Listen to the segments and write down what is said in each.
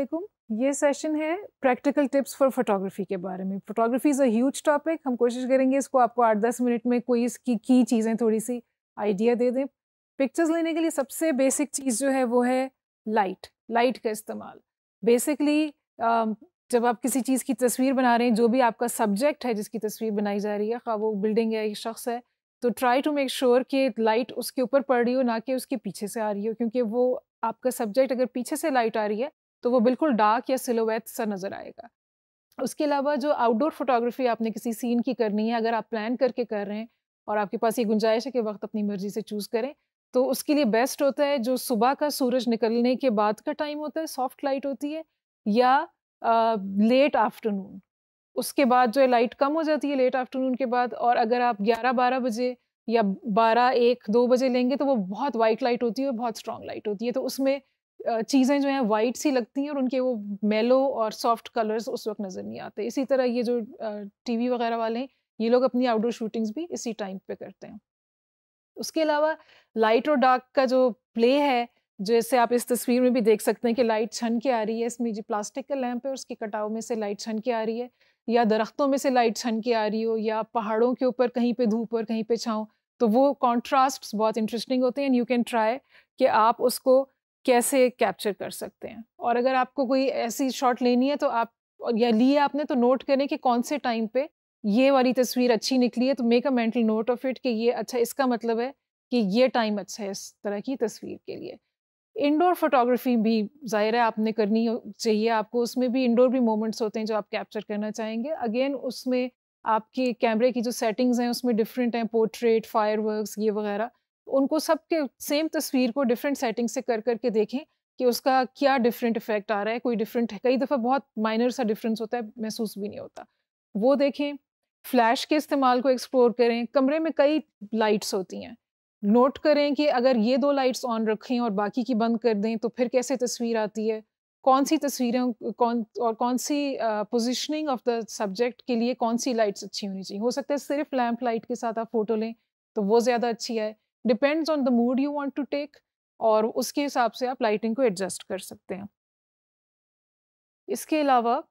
वालेकुम ये सेशन है प्रैक्टिकल टिप्स फॉर फोटोग्राफी के बारे में photography is a huge topic हम कोशिश करेंगे इसको आपको आठ दस मिनट में कोई इसकी की चीज़ें थोड़ी सी आइडिया दे दें पिक्चर्स लेने के लिए सबसे बेसिक चीज़ जो है वो है लाइट लाइट का इस्तेमाल बेसिकली जब आप किसी चीज़ की तस्वीर बना रहे हैं जो भी आपका सब्जेक्ट है जिसकी तस्वीर बनाई जा रही है खा हाँ, वो बिल्डिंग है या शख्स है तो ट्राई टू मेक श्योर कि लाइट उसके ऊपर पड़ रही हो ना कि उसके पीछे से आ रही हो क्योंकि वो आपका सब्जेक्ट अगर पीछे से लाइट आ रही है तो वो बिल्कुल डार्क या सिलोवेट सा नज़र आएगा उसके अलावा जो आउटडोर फोटोग्राफी आपने किसी सीन की करनी है अगर आप प्लान करके कर रहे हैं और आपके पास ये गुंजाइश है कि वक्त अपनी मर्जी से चूज़ करें तो उसके लिए बेस्ट होता है जो सुबह का सूरज निकलने के बाद का टाइम होता है सॉफ्ट लाइट होती है या आ, लेट आफ्टरनून उसके बाद जो है लाइट कम हो जाती है लेट आफ्टरनून के बाद और अगर आप 11-12 बजे या 12 एक दो बजे लेंगे तो वो बहुत वाइट लाइट होती है और बहुत स्ट्रॉन्ग लाइट होती है तो उसमें चीज़ें जो हैं वाइट सी लगती हैं और उनके वो मेलो और सॉफ्ट कलर्स उस वक्त नज़र नहीं आते इसी तरह ये जो टीवी वगैरह वाले हैं ये लोग अपनी आउटडोर शूटिंग्स भी इसी टाइम पे करते हैं उसके अलावा लाइट और डार्क का जो प्ले है जैसे आप इस तस्वीर में भी देख सकते हैं कि लाइट छन के आ रही है इसमें जो प्लास्टिक का लैंप है उसके कटाव में से लाइट छन के आ रही है या दरख्तों में से लाइट छन के आ रही हो या पहाड़ों के ऊपर कहीं पे धूप और कहीं पे छाँव तो वो कॉन्ट्रास्ट बहुत इंटरेस्टिंग होते हैं एंड यू कैन ट्राई कि आप उसको कैसे कैप्चर कर सकते हैं और अगर आपको कोई ऐसी शॉट लेनी है तो आप या लिए आपने तो नोट करें कि कौन से टाइम पे ये वाली तस्वीर अच्छी निकली है तो make a mental note of it कि ये अच्छा इसका मतलब है कि ये टाइम अच्छा है इस तरह की तस्वीर के लिए इंडोर फोटोग्राफी भी ज़ाहिर है आपने करनी चाहिए आपको उसमें भी इंडोर भी मोमेंट्स होते हैं जो आप कैप्चर करना चाहेंगे अगेन उसमें आपके कैमरे की जो सेटिंग्स हैं उसमें डिफरेंट हैं पोर्ट्रेट फायर ये वगैरह उनको सबके सेम तस्वीर को डिफरेंट सेटिंग से कर करके देखें कि उसका क्या डिफरेंट इफेक्ट आ रहा है कोई डिफरेंट है कई दफ़ा बहुत माइनर सा डिफरेंस होता है महसूस भी नहीं होता वो देखें फ्लैश के इस्तेमाल को एक्सप्लोर करें कमरे में कई लाइट्स होती हैं नोट करें कि अगर ये दो लाइट्स ऑन रखें और बाकी की बंद कर दें तो फिर कैसे तस्वीर आती है कौन सी तस्वीरें कौन और कौन सी पोजिशनिंग ऑफ द सब्जेक्ट के लिए कौन सी लाइट्स अच्छी होनी चाहिए हो सकता है सिर्फ लैम्प लाइट के साथ आप फ़ोटो लें तो वो ज़्यादा अच्छी है depends on the mood you want to take और उसके हिसाब से आप लाइटिंग को एडजस्ट कर सकते हैं इसके अलावा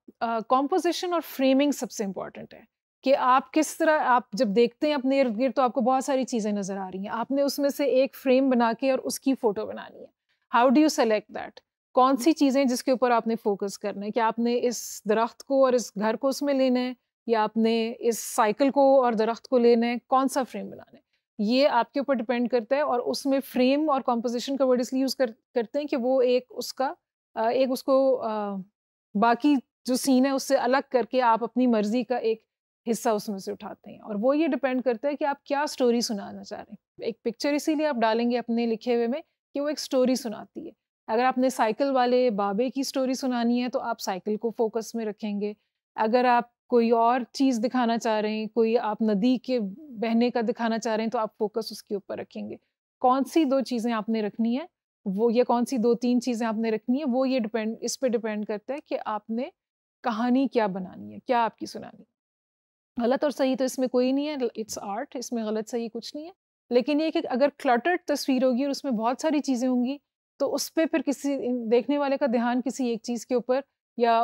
कॉम्पोजिशन और फ्रेमिंग सबसे इम्पॉर्टेंट है कि आप किस तरह आप जब देखते हैं अपने इर्द गिर्द तो आपको बहुत सारी चीज़ें नज़र आ रही हैं आपने उसमें से एक फ्रेम बना के और उसकी फ़ोटो बनानी है how do you select that कौन सी चीज़ें जिसके ऊपर आपने फोकस करना है कि आपने इस दरख्त को और इस घर को उसमें लेना है या आपने इस साइकिल को और दरख्त को लेना है कौन सा फ्रेम बनाना है ये आपके ऊपर डिपेंड करता है और उसमें फ्रेम और कॉम्पोजिशन का वर्ड इसलिए यूज़ कर, करते हैं कि वो एक उसका एक उसको बाकी जो सीन है उससे अलग करके आप अपनी मर्जी का एक हिस्सा उसमें से उठाते हैं और वो ये डिपेंड करता है कि आप क्या स्टोरी सुनाना चाह रहे हैं एक पिक्चर इसीलिए आप डालेंगे अपने लिखे हुए में कि वो एक स्टोरी सुनाती है अगर आपने साइकिल वाले बाबे की स्टोरी सुनानी है तो आप साइकिल को फोकस में रखेंगे अगर आप कोई और चीज़ दिखाना चाह रहे हैं कोई आप नदी के बहने का दिखाना चाह रहे हैं तो आप फोकस उसके ऊपर रखेंगे कौन सी दो चीज़ें आपने रखनी है वो ये कौन सी दो तीन चीज़ें आपने रखनी है वो ये डिपेंड इस पर डिपेंड करता है कि आपने कहानी क्या बनानी है क्या आपकी सुनानी है गलत और सही तो इसमें कोई नहीं है इट्स आर्ट इसमें गलत सही कुछ नहीं है लेकिन ये कि अगर क्लटर्ड तस्वीर होगी और उसमें बहुत सारी चीज़ें होंगी तो उस पर फिर किसी देखने वाले का ध्यान किसी एक चीज़ के ऊपर या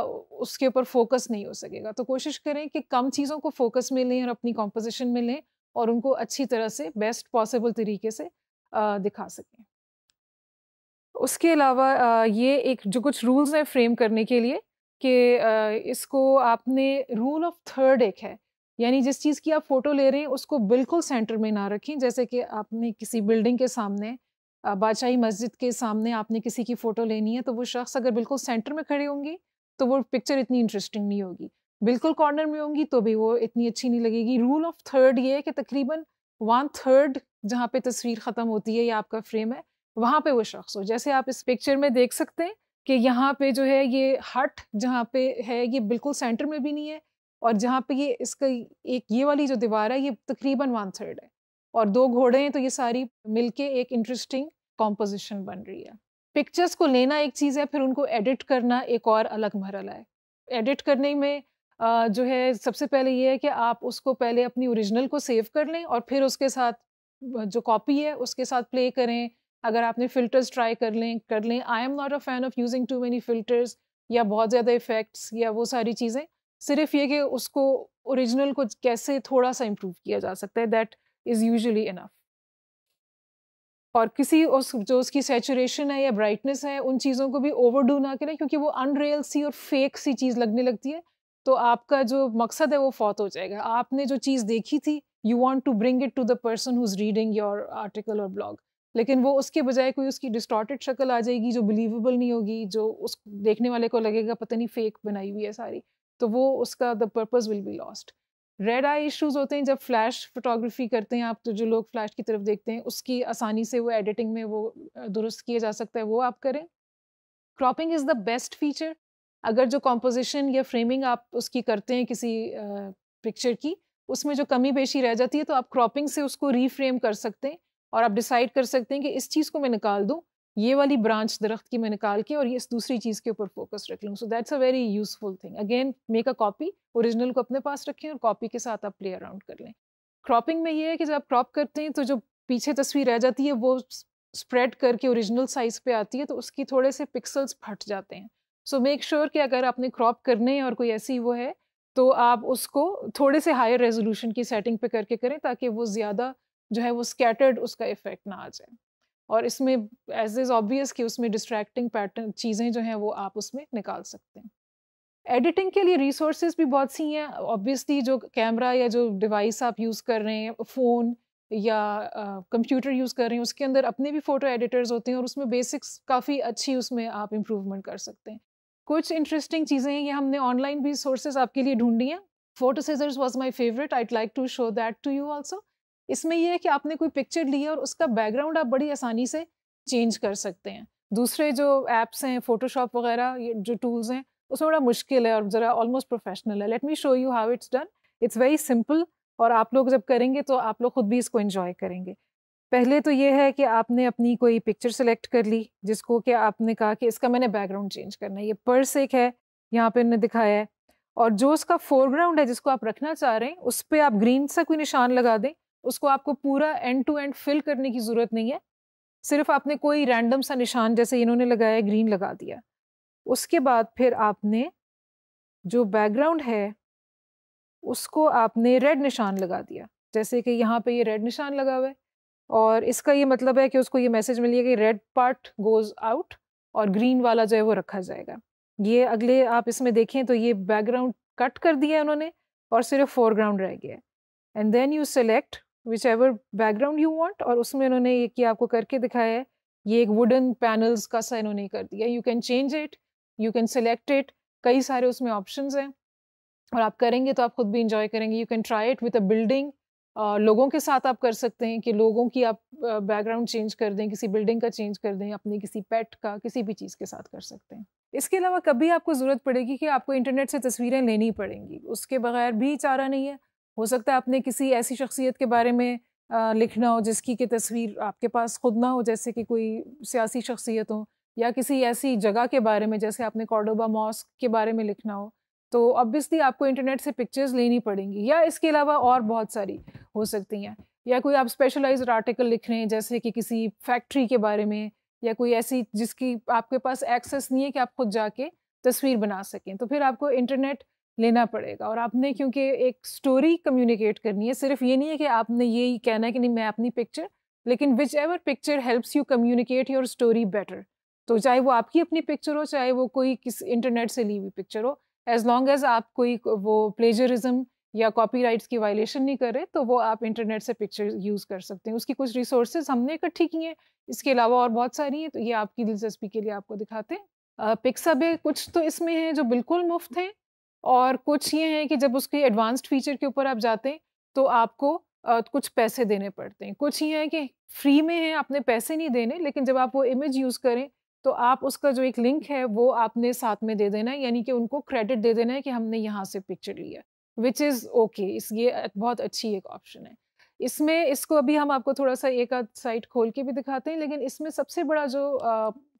उसके ऊपर फोकस नहीं हो सकेगा तो कोशिश करें कि कम चीज़ों को फोकस में लें और अपनी कॉम्पोजिशन में लें और उनको अच्छी तरह से बेस्ट पॉसिबल तरीके से दिखा सकें उसके अलावा ये एक जो कुछ रूल्स हैं फ्रेम करने के लिए कि इसको आपने रूल ऑफ थर्ड एक है यानी जिस चीज़ की आप फ़ोटो ले रहे हैं उसको बिल्कुल सेंटर में ना रखें जैसे कि आपने किसी बिल्डिंग के सामने बादशाही मस्जिद के सामने आपने किसी की फ़ोटो लेनी है तो वो शख्स अगर बिल्कुल सेंटर में खड़े होंगे तो वो पिक्चर इतनी इंटरेस्टिंग नहीं होगी बिल्कुल कॉर्नर में होंगी तो भी वो इतनी अच्छी नहीं लगेगी रूल ऑफ थर्ड ये है कि तकरीबन वन थर्ड जहाँ पे तस्वीर ख़त्म होती है या आपका फ्रेम है वहाँ पे वो शख्स हो जैसे आप इस पिक्चर में देख सकते हैं कि यहाँ पे जो है ये हट जहाँ पे है ये बिल्कुल सेंटर में भी नहीं है और जहाँ पे ये इसका एक ये वाली जो दीवार है ये तकरीबन वन थर्ड है और दो घोड़े हैं तो ये सारी मिलके एक इंटरेस्टिंग कॉम्पोजिशन बन रही है पिक्चर्स को लेना एक चीज़ है फिर उनको एडिट करना एक और अलग मरला है एडिट करने में जो है सबसे पहले ये है कि आप उसको पहले अपनी ओरिजिनल को सेव कर लें और फिर उसके साथ जो कॉपी है उसके साथ प्ले करें अगर आपने फ़िल्टर्स ट्राई कर लें कर लें I am not a fan of using too many filters या बहुत ज़्यादा इफ़ेक्ट्स या वो सारी चीज़ें सिर्फ ये कि उसको ओरिजिनल को कैसे थोड़ा सा इम्प्रूव किया जा सकता है दैट इज़ यूजली इनफ और किसी उस जो उसकी सेचुरेशन है या ब्राइटनेस है उन चीज़ों को भी ओवरडू ना करें क्योंकि वो अनरियल सी और फेक सी चीज़ लगने लगती है तो आपका जो मकसद है वो फौत हो जाएगा आपने जो चीज़ देखी थी you want to bring it to the person who is reading your article और ब्लॉग लेकिन वो उसके बजाय कोई उसकी डिस्टॉटेड शक्ल आ जाएगी जो बिलीवेबल नहीं होगी जो उस देखने वाले को लगेगा पता नहीं फेक बनाई हुई है सारी तो वो उसका the purpose will be lost red eye issues होते हैं जब फ्लैश फोटोग्राफी करते हैं आप तो जो लोग फ्लैश की तरफ देखते हैं उसकी आसानी से वो एडिटिंग में वो दुरुस्त किया जा सकता है वो आप करें cropping is the best feature अगर जो कॉम्पोजिशन या फ्रेमिंग आप उसकी करते हैं किसी पिक्चर की उसमें जो कमी पेशी रह जाती है तो आप क्रॉपिंग से उसको रीफ्रेम कर सकते हैं और आप डिसाइड कर सकते हैं कि इस चीज़ को मैं निकाल दूँ ये वाली ब्रांच दरख्त की मैं निकाल के और ये इस दूसरी चीज़ के ऊपर फोकस रख लूँ so that's a very useful thing again make a copy original को अपने पास रखें और कॉपी के साथ आप प्ले अराउंड कर लें क्रॉपिंग में ये है कि जब आप क्रॉप करते हैं तो जो पीछे तस्वीर रह जाती है वो स्प्रेड करके ओरिजिनल साइज़ पे आती है तो उसकी थोड़े से पिक्सल्स फट जाते हैं सो मेक श्योर कि अगर आपने क्रॉप करने और कोई ऐसी वो है तो आप उसको थोड़े से हायर रेजोल्यूशन की सेटिंग पे करके करें ताकि वो ज़्यादा जो है वो स्कैटर्ड उसका इफेक्ट ना आ जाए और इसमें एज इज़ ऑब्वियस कि उसमें डिस्ट्रैक्टिंग पैटर्न चीज़ें जो हैं वो आप उसमें निकाल सकते हैं एडिटिंग के लिए रिसोर्सेज भी बहुत सी हैं ऑब्वियसली जो कैमरा या जो डिवाइस आप यूज़ कर रहे हैं फ़ोन या कंप्यूटर uh, यूज़ कर रहे हैं उसके अंदर अपने भी फ़ोटो एडिटर्स होते हैं और उसमें बेसिक्स काफ़ी अच्छी उसमें आप इम्प्रूवमेंट कर सकते हैं कुछ इंटरेस्टिंग चीज़ें हैं ये हमने ऑनलाइन भी सोर्सेज आपके लिए ढूंढी हैं photo scissors was my favourite I'd like to show that to you also इसमें यह है कि आपने कोई पिक्चर ली है और उसका बैकग्राउंड आप बड़ी आसानी से चेंज कर सकते हैं दूसरे जो ऐप्स हैं फोटोशॉप वगैरह ये जो टूल्स हैं उसमें बड़ा मुश्किल है और ज़रा ऑलमोस्ट प्रोफेशनल है let me show you how it's done it's very simple और आप लोग जब करेंगे तो आप लोग खुद भी इसको इन्जॉय करेंगे पहले तो ये है कि आपने अपनी कोई पिक्चर सेलेक्ट कर ली जिसको कि आपने कहा कि इसका मैंने बैकग्राउंड चेंज करना है ये पर्स एक है यहाँ पे इन्होंने दिखाया है और जो उसका फोरग्राउंड है जिसको आप रखना चाह रहे हैं उस पर आप ग्रीन सा कोई निशान लगा दें उसको आपको पूरा एंड टू एंड फिल करने की ज़रूरत नहीं है सिर्फ आपने कोई रैंडम सा निशान जैसे इन्होंने लगाया ग्रीन लगा दिया उसके बाद फिर आपने जो बैकग्राउंड है उसको आपने रेड निशान लगा दिया जैसे कि यहाँ पे ये रेड निशान लगा हुआ है और इसका ये मतलब है कि उसको ये मैसेज मिली है कि रेड पार्ट गोज़ आउट और ग्रीन वाला जो है वो रखा जाएगा ये अगले आप इसमें देखें तो ये बैकग्राउंड कट कर दिया है उन्होंने और सिर्फ फोरग्राउंड रह गया and then you select whichever background you want और उसमें उन्होंने ये कि आपको करके दिखाया है ये एक वुडन पैनल्स का सा इन्होंने कर दिया you can change it you can select it कई सारे उसमें ऑप्शन हैं और आप करेंगे तो आप खुद भी इंजॉय करेंगे you can try it with a building लोगों के साथ आप कर सकते हैं कि लोगों की आप बैकग्राउंड चेंज कर दें किसी बिल्डिंग का चेंज कर दें अपने किसी पेट का किसी भी चीज़ के साथ कर सकते हैं इसके अलावा कभी आपको ज़रूरत पड़ेगी कि आपको इंटरनेट से तस्वीरें लेनी पड़ेंगी उसके बगैर भी चारा नहीं है हो सकता है आपने किसी ऐसी शख्सियत के बारे में लिखना हो जिसकी की तस्वीर आपके पास खुद ना हो जैसे कि कोई सियासी शख्सियत हो या किसी ऐसी जगह के बारे में जैसे आपने कॉर्डोबा मॉस्क के बारे में लिखना हो तो ऑब्वियसली आपको इंटरनेट से पिक्चर्स लेनी पड़ेंगी या इसके अलावा और बहुत सारी हो सकती हैं या कोई आप स्पेशलाइज आर्टिकल लिख रहे हैं जैसे कि किसी फैक्ट्री के बारे में या कोई ऐसी जिसकी आपके पास एक्सेस नहीं है कि आप खुद जाके तस्वीर बना सकें तो फिर आपको इंटरनेट लेना पड़ेगा और आपने क्योंकि एक स्टोरी कम्युनिकेट करनी है सिर्फ ये नहीं है कि आपने ये ही कहना है कि नहीं मैं अपनी पिक्चर लेकिन whichever picture helps you communicate your story better तो चाहे वो आपकी अपनी पिक्चर हो चाहे वो कोई किस इंटरनेट से ली हुई पिक्चर हो एज लॉन्ग एज आप कोई वो प्लेजरिज्म या राइट्स की वायलेशन नहीं कर रहे तो वो आप इंटरनेट से पिक्चर यूज़ कर सकते हैं उसकी कुछ रिसोर्सेज हमने इकट्ठी की हैं इसके अलावा और बहुत सारी हैं तो ये आपकी दिलचस्पी के लिए आपको दिखाते हैं पिक्सबे कुछ तो इसमें हैं जो बिल्कुल मुफ्त हैं और कुछ ये हैं कि जब उसकी एडवांस्ड फीचर के ऊपर आप जाते हैं तो आपको आ, कुछ पैसे देने पड़ते हैं कुछ ये हैं कि फ्री में है आपने पैसे नहीं देने लेकिन जब आप वो इमेज यूज़ करें तो आप उसका जो एक लिंक है वो आपने साथ में दे देना है यानी कि उनको क्रेडिट दे देना है कि हमने यहाँ से पिक्चर लिया विच इज़ ओके इस ये बहुत अच्छी एक ऑप्शन है इसमें इसको अभी हम आपको थोड़ा सा एक आध साइट खोल के भी दिखाते हैं लेकिन इसमें सबसे बड़ा जो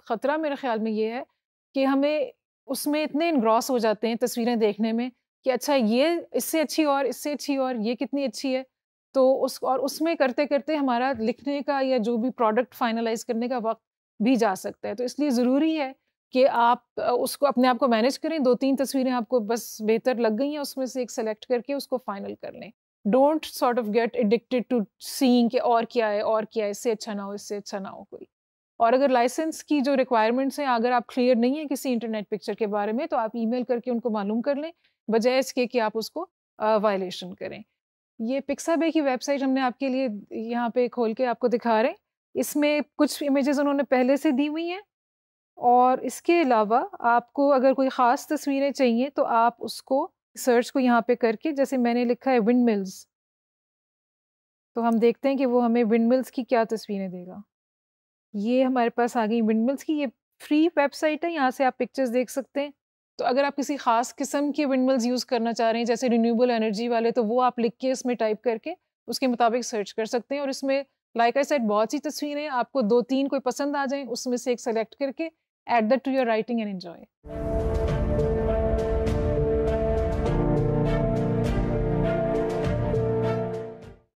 ख़तरा मेरे ख्याल में ये है कि हमें उसमें इतने इनग्रॉस हो जाते हैं तस्वीरें देखने में कि अच्छा ये इससे अच्छी और इससे अच्छी और ये कितनी अच्छी है तो उस और उसमें करते करते हमारा लिखने का या जो भी प्रोडक्ट फाइनलाइज करने का वक्त भी जा सकता है तो इसलिए ज़रूरी है कि आप उसको अपने आप को मैनेज करें दो तीन तस्वीरें आपको बस बेहतर लग गई हैं उसमें से एक सेलेक्ट करके उसको फाइनल कर लें don't sort of get addicted to seeing और क्या है और क्या है इससे अच्छा ना हो इससे अच्छा ना हो कोई और अगर लाइसेंस की जो रिक्वायरमेंट्स हैं अगर आप क्लियर नहीं हैं किसी इंटरनेट पिक्चर के बारे में तो आप ईमेल करके उनको मालूम कर लें बजाय इसके कि आप उसको वायलेशन करें ये पिक्साबे की वेबसाइट हमने आपके लिए यहाँ पे खोल के आपको दिखा रहे हैं इसमें कुछ इमेजेस उन्होंने पहले से दी हुई हैं और इसके अलावा आपको अगर कोई ख़ास तस्वीरें चाहिए तो आप उसको सर्च को यहाँ पे करके जैसे मैंने लिखा है विंड मिल्स तो हम देखते हैं कि वो हमें विंड मिल्स की क्या तस्वीरें देगा ये हमारे पास आ गई विंडमिल्स की ये फ्री वेबसाइट है यहाँ से आप पिक्चर्स देख सकते हैं तो अगर आप किसी खास किस्म के विंडमिल्स यूज़ करना चाह रहे हैं जैसे रिन्यूएबल एनर्जी वाले तो वो आप लिख के इसमें टाइप करके उसके मुताबिक सर्च कर सकते हैं और इसमें लाइक आई सेट बहुत सी तस्वीरें आपको दो तीन कोई पसंद आ जाए उसमें से एक सेलेक्ट करके add that to your writing and enjoy